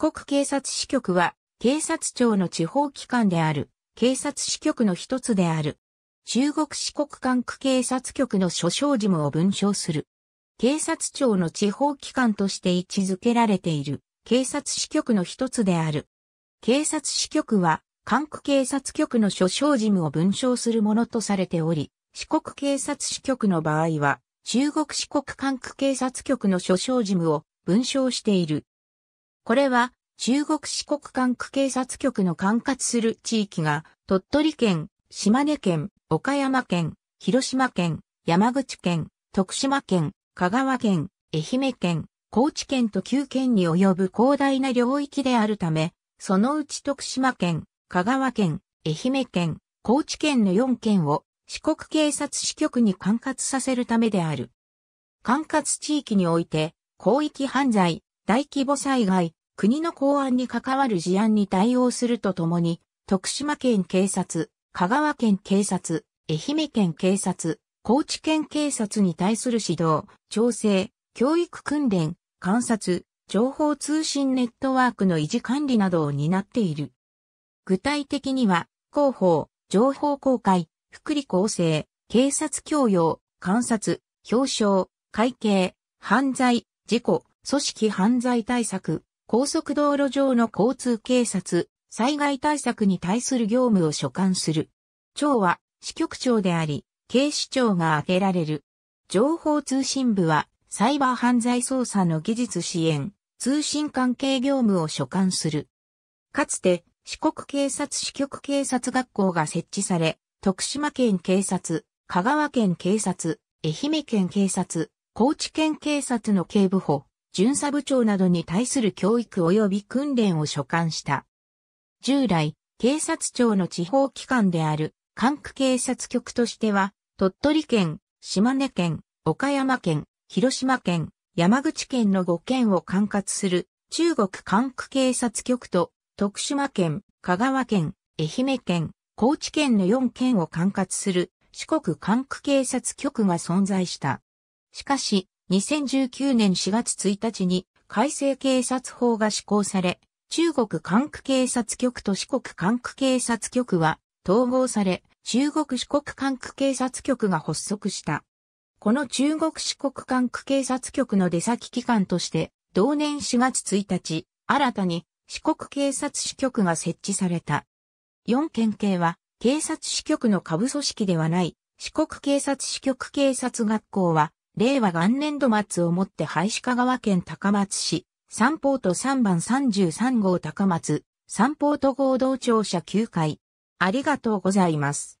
国警察支局は、警察庁の地方機関である、警察支局の一つである。中国四国管区警察局の所掌事務を文章する。警察庁の地方機関として位置づけられている、警察支局の一つである。警察支局は、管区警察局の所掌事務を文章するものとされており、四国警察支局の場合は、中国四国管区警察局の所掌事務を文章しているこれは中国四国管区警察局の管轄する地域が鳥取県、島根県、岡山県、広島県、山口県、徳島県、香川県、愛媛県、高知県と9県に及ぶ広大な領域であるため、そのうち徳島県、香川県、愛媛県、高知県の4県を四国警察支局に管轄させるためである。管轄地域において、広域犯罪、大規模災害、国の公安に関わる事案に対応するとともに、徳島県警察、香川県警察、愛媛県警察、高知県警察に対する指導、調整、教育訓練、観察、情報通信ネットワークの維持管理などを担っている。具体的には、広報、情報公開、福利厚生、警察教養、観察、表彰、会計、犯罪、事故、組織犯罪対策、高速道路上の交通警察、災害対策に対する業務を所管する。庁は支局長であり、警視庁が挙げられる。情報通信部は、サイバー犯罪捜査の技術支援、通信関係業務を所管する。かつて、四国警察支局警察学校が設置され、徳島県警察、香川県警察、愛媛県警察、高知県警察の警部補、巡査部長などに対する教育及び訓練を所管した。従来、警察庁の地方機関である管区警察局としては、鳥取県、島根県、岡山県、広島県、山口県の5県を管轄する中国管区警察局と徳島県、香川県、愛媛県、高知県の4県を管轄する四国管区警察局が存在した。しかし、2019年4月1日に改正警察法が施行され、中国管区警察局と四国管区警察局は統合され、中国四国管区警察局が発足した。この中国四国管区警察局の出先機関として、同年4月1日、新たに四国警察支局が設置された。4県警は警察支局の下部組織ではない四国警察支局警察学校は令和元年度末をもって廃止香川県高松市、三ポート3番33号高松、三ポート合同庁舎9階。ありがとうございます。